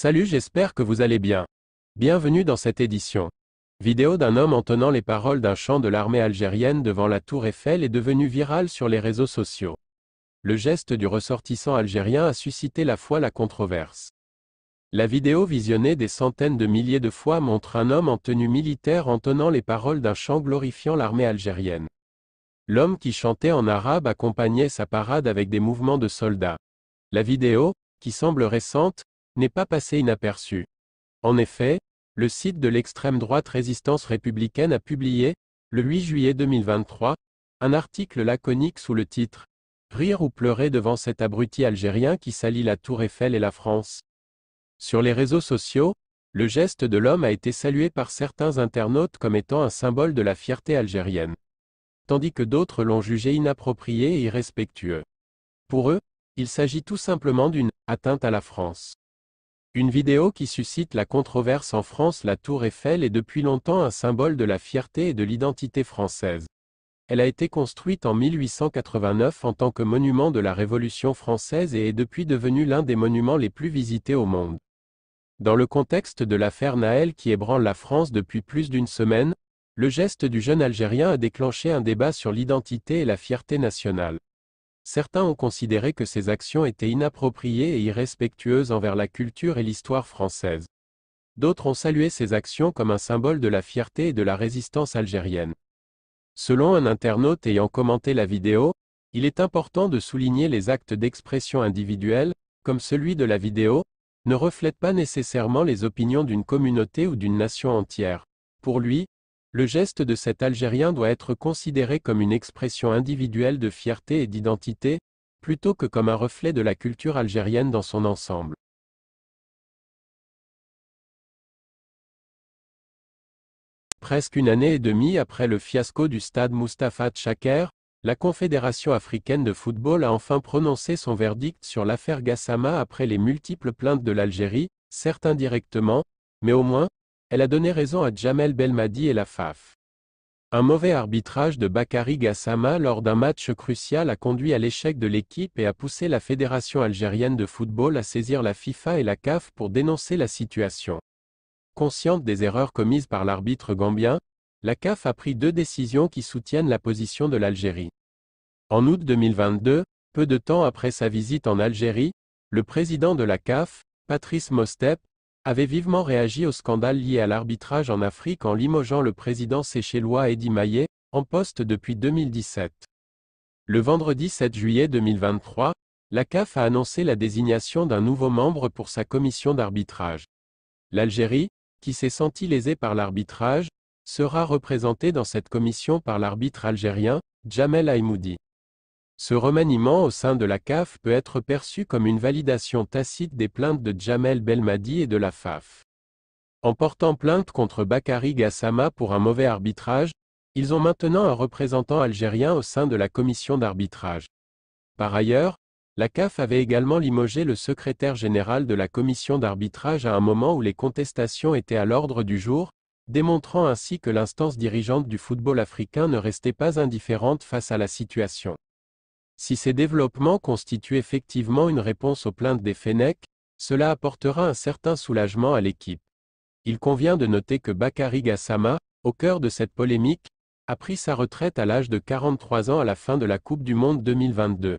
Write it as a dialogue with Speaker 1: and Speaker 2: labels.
Speaker 1: Salut j'espère que vous allez bien. Bienvenue dans cette édition. Vidéo d'un homme entonnant les paroles d'un chant de l'armée algérienne devant la tour Eiffel est devenue virale sur les réseaux sociaux. Le geste du ressortissant algérien a suscité la fois la controverse. La vidéo visionnée des centaines de milliers de fois montre un homme en tenue militaire entonnant les paroles d'un chant glorifiant l'armée algérienne. L'homme qui chantait en arabe accompagnait sa parade avec des mouvements de soldats. La vidéo, qui semble récente, n'est pas passé inaperçu. En effet, le site de l'extrême droite Résistance républicaine a publié, le 8 juillet 2023, un article laconique sous le titre Rire ou pleurer devant cet abruti algérien qui salit la Tour Eiffel et la France. Sur les réseaux sociaux, le geste de l'homme a été salué par certains internautes comme étant un symbole de la fierté algérienne, tandis que d'autres l'ont jugé inapproprié et irrespectueux. Pour eux, il s'agit tout simplement d'une atteinte à la France. Une vidéo qui suscite la controverse en France la tour Eiffel est depuis longtemps un symbole de la fierté et de l'identité française. Elle a été construite en 1889 en tant que monument de la Révolution française et est depuis devenue l'un des monuments les plus visités au monde. Dans le contexte de l'affaire Naël qui ébranle la France depuis plus d'une semaine, le geste du jeune Algérien a déclenché un débat sur l'identité et la fierté nationale certains ont considéré que ces actions étaient inappropriées et irrespectueuses envers la culture et l'histoire française. D'autres ont salué ces actions comme un symbole de la fierté et de la résistance algérienne. Selon un internaute ayant commenté la vidéo, il est important de souligner les actes d'expression individuelle, comme celui de la vidéo, ne reflètent pas nécessairement les opinions d'une communauté ou d'une nation entière. Pour lui, le geste de cet Algérien doit être considéré comme une expression individuelle de fierté et d'identité, plutôt que comme un reflet de la culture algérienne dans son ensemble. Presque une année et demie après le fiasco du stade Mustapha Tchaker, la Confédération africaine de football a enfin prononcé son verdict sur l'affaire Gassama après les multiples plaintes de l'Algérie, certains directement, mais au moins, elle a donné raison à Jamel Belmadi et la FAF. Un mauvais arbitrage de bakari Gassama lors d'un match crucial a conduit à l'échec de l'équipe et a poussé la Fédération algérienne de football à saisir la FIFA et la CAF pour dénoncer la situation. Consciente des erreurs commises par l'arbitre gambien, la CAF a pris deux décisions qui soutiennent la position de l'Algérie. En août 2022, peu de temps après sa visite en Algérie, le président de la CAF, Patrice Mostep, avait vivement réagi au scandale lié à l'arbitrage en Afrique en limogeant le président séchellois Eddy Maillet, en poste depuis 2017. Le vendredi 7 juillet 2023, la CAF a annoncé la désignation d'un nouveau membre pour sa commission d'arbitrage. L'Algérie, qui s'est sentie lésée par l'arbitrage, sera représentée dans cette commission par l'arbitre algérien, Jamel Aïmoudi. Ce remaniement au sein de la CAF peut être perçu comme une validation tacite des plaintes de Djamel Belmadi et de la FAF. En portant plainte contre bakari Gassama pour un mauvais arbitrage, ils ont maintenant un représentant algérien au sein de la commission d'arbitrage. Par ailleurs, la CAF avait également limogé le secrétaire général de la commission d'arbitrage à un moment où les contestations étaient à l'ordre du jour, démontrant ainsi que l'instance dirigeante du football africain ne restait pas indifférente face à la situation. Si ces développements constituent effectivement une réponse aux plaintes des Fenech, cela apportera un certain soulagement à l'équipe. Il convient de noter que Bakari Gassama, au cœur de cette polémique, a pris sa retraite à l'âge de 43 ans à la fin de la Coupe du Monde 2022.